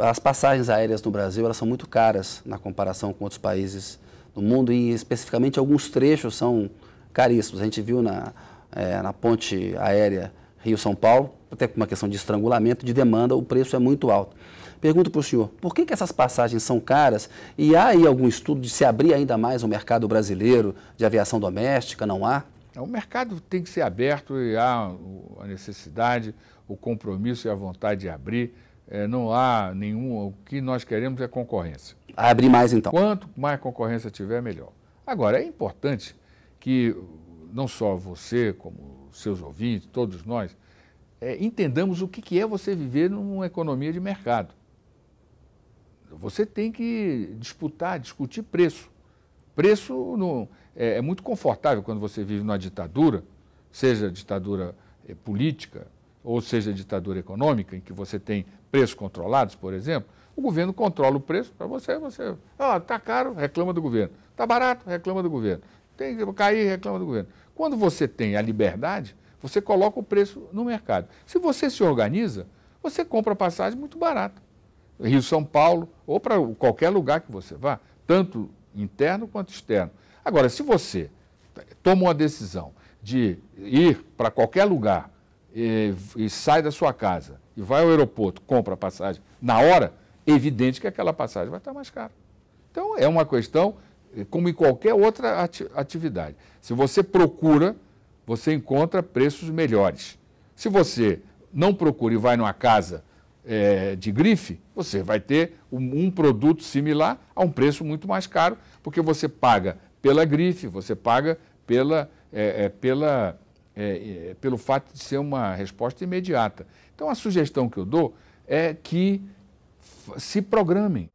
as passagens aéreas no Brasil elas são muito caras na comparação com outros países do mundo e especificamente alguns trechos são caríssimos. A gente viu na, é, na ponte aérea Rio-São Paulo, até por uma questão de estrangulamento, de demanda, o preço é muito alto. Pergunto para o senhor, por que, que, essas passagens são caras e há aí algum estudo de se abrir ainda mais o mercado brasileiro de aviação doméstica? Não há? É, o mercado tem que ser aberto e há a necessidade, o compromisso e a vontade de abrir é, não há nenhum. O que nós queremos é concorrência. Abrir mais então. Quanto mais concorrência tiver, melhor. Agora, é importante que não só você, como seus ouvintes, todos nós, é, entendamos o que, que é você viver numa economia de mercado. Você tem que disputar, discutir preço. Preço no, é, é muito confortável quando você vive numa ditadura, seja ditadura é, política, ou seja, ditadura econômica, em que você tem preços controlados, por exemplo, o governo controla o preço para você, você, ó, está caro, reclama do governo. está barato, reclama do governo. Tem que cair, reclama do governo. Quando você tem a liberdade, você coloca o preço no mercado. Se você se organiza, você compra passagem muito barata. Rio São Paulo, ou para qualquer lugar que você vá, tanto interno quanto externo. Agora, se você toma uma decisão de ir para qualquer lugar e, e sai da sua casa e vai ao aeroporto, compra a passagem na hora, evidente que aquela passagem vai estar mais cara. Então, é uma questão eh, como em qualquer outra atividade. Se você procura, você encontra preços melhores. Se você não procura e vai numa casa é, de grife, você vai ter um, um produto similar a um preço muito mais caro, porque você paga pela grife, você paga pela, é, é, pela é, é, pelo fato de ser uma resposta imediata. Então, a sugestão que eu dou é que se programem.